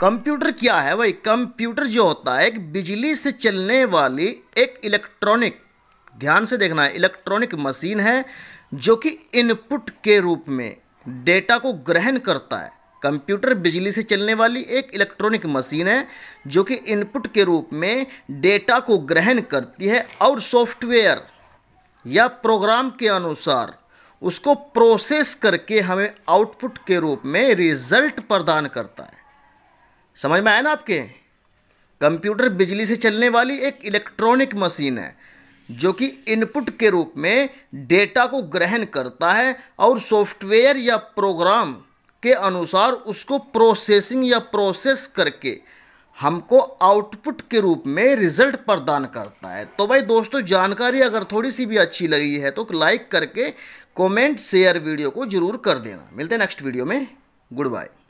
computer क्या है भाई कंप्यूटर जो होता है एक बिजली से चलने वाली एक इलेक्ट्रॉनिक ध्यान से देखना है इलेक्ट्रॉनिक मशीन है जो कि इनपुट के रूप में डेटा को ग्रहण करता है कंप्यूटर बिजली से चलने वाली एक इलेक्ट्रॉनिक मशीन है जो कि इनपुट के रूप में डेटा को ग्रहण करती है और सॉफ्टवेयर या प्रोग्राम के अनुसार उसको प्रोसेस करके हमें आउटपुट के रूप में रिजल्ट प्रदान करता है समझ में आया ना आपके कंप्यूटर बिजली से चलने वाली एक इलेक्ट्रॉनिक मशीन है जो कि इनपुट के रूप में डेटा को ग्रहण करता है और सॉफ्टवेयर या प्रोग्राम के अनुसार उसको प्रोसेसिंग या प्रोसेस करके हमको आउटपुट के रूप में रिजल्ट प्रदान करता है तो भाई दोस्तों जानकारी अगर थोड़ी सी भी अच्छी लगी है तो लाइक करके कमेंट शेयर वीडियो को जरूर कर देना मिलते हैं नेक्स्ट वीडियो में गुड बाय